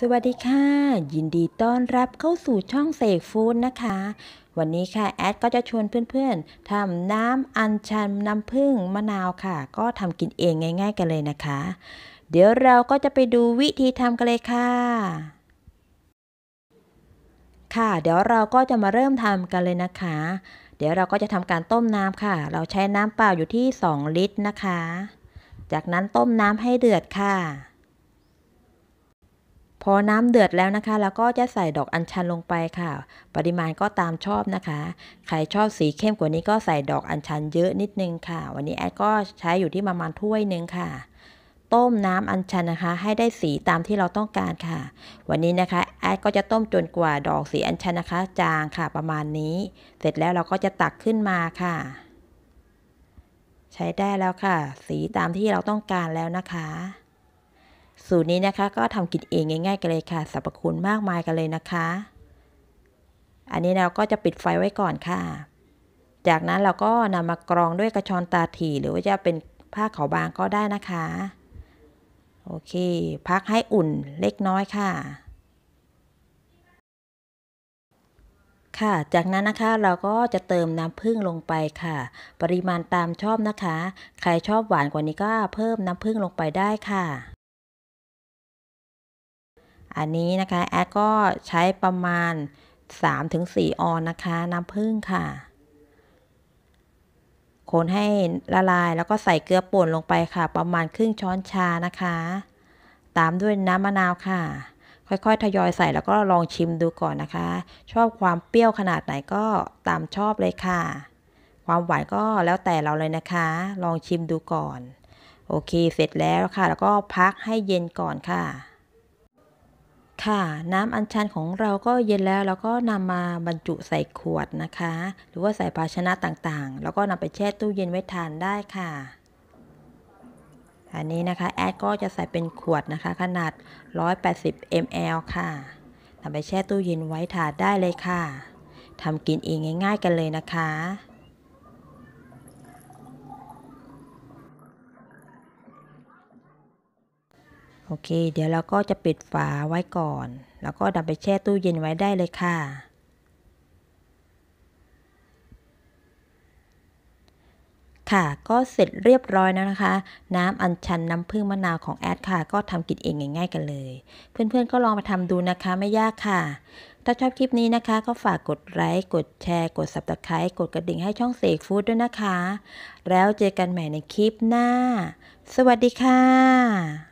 สวัสดีค่ะ ยินดีต้อนรับเข้าสู่ช่องเสกฟู้ดนะคะวันนี้ค่ะแอดก็จะชวนเพื่อนๆทำน้ำอัญชันน้ำผึ้งมะนาวค่ะ ก็ทำกินเองง่าย ๆ กันเลยนะคะ เดี๋ยวเราก็จะไปดูวิธีทำกันเลยค่ะ ค่ะ เดี๋ยวเราก็จะมาเริ่มทำกันเลยนะคะ เดี๋ยวเราก็จะทำการต้มน้ำค่ะ เราใช้น้ำเปล่าอยู่ที่ 2 ลิตร นะคะ จากนั้นต้มน้ำให้เดือดค่ะพอน้ำเดือดแล้วนะคะ แล้วก็จะใส่ดอกอัญชันลงไปค่ะปริมาณก็ตามชอบนะคะ ใครชอบสีเข้มกว่านี้ก็ใส่ดอกอัญชันเยอะนิดนึงค่ะ วันนี้แอดก็ใช้อยู่ที่ประมาณถ้วยนึงค่ะ ต้มน้ำอัญชันนะคะ ให้ได้สีตามที่เราต้องการค่ะ วันนี้นะคะแอดก็จะต้มจนกว่าดอกสีอัญชันนะคะ จางค่ะประมาณนี้ เสร็จแล้วเราก็จะตักขึ้นมาค่ะ ใช้ได้แล้วค่ะ สีตามที่เราต้องการแล้วนะคะสูตรนี้นะคะก็ทำกินเองง่ายๆกันเลยค่ะสรรพคุณมากมายกันเลยนะคะ อันนี้เราก็จะปิดไฟไว้ก่อนค่ะ จากนั้นเราก็นำมากรองด้วยกระชอนตาถี่หรือว่าจะเป็นผ้าขาวบางก็ได้นะคะ โอเค พักให้อุ่นเล็กน้อยค่ะ ค่ะ จากนั้นนะคะเราก็จะเติมน้ำผึ้งลงไปค่ะ ปริมาณตามชอบนะคะ ใครชอบหวานกว่านี้ก็เพิ่มน้ำผึ้งลงไปได้ค่ะอันนี้นะคะแอดก็ใช้ประมาณ3-4 ออนนะคะ น้ำผึ้งค่ะคนให้ละลายแล้วก็ใส่เกลือป่นลงไปค่ะ ประมาณครึ่งช้อนชานะคะ ตามด้วยน้ำมะนาวค่ะ ค่อยๆทยอยใส่แล้วก็ลองชิมดูก่อนนะคะ ชอบความเปรี้ยวขนาดไหนก็ตามชอบเลยค่ะ ความหวานก็แล้วแต่เราเลยนะคะ ลองชิมดูก่อน โอเค เสร็จแล้วค่ะ แล้วก็พักให้เย็นก่อนค่ะค่ะน้ำอัญชันของเราก็เย็นแล้วเราก็นำมาบรรจุใส่ขวดนะคะ หรือว่าใส่ภาชนะต่างๆ แล้วก็นำไปแช่ตู้เย็นไว้ทานได้ค่ะ อันนี้นะคะแอดก็จะใส่เป็นขวดนะคะ ขนาด 180 ml ค่ะนำไปแช่ตู้เย็นไว้ทานได้เลยค่ะทำกินเองง่ายๆ กันเลยนะคะโอเค เดี๋ยวเราก็จะปิดฝาไว้ก่อน แล้วก็ดับไปแช่ตู้เย็นไว้ได้เลยค่ะ ค่ะ ก็เสร็จเรียบร้อยแล้วนะคะ น้ำอัญชันน้ำผึ้งมะนาวของแอดค่ะ ก็ทำกินเองง่ายๆกันเลย เพื่อนๆก็ลองมาทำดูนะคะ ไม่ยากค่ะ ถ้าชอบคลิปนี้นะคะ ก็ฝากกดไลค์ กดแชร์ กด s ับ s c r i b e กดกระดิ่งให้ช่องเสกฟู้ดด้วยนะคะ แล้วเจอกันใหม่ในคลิปหน้า สวัสดีค่ะ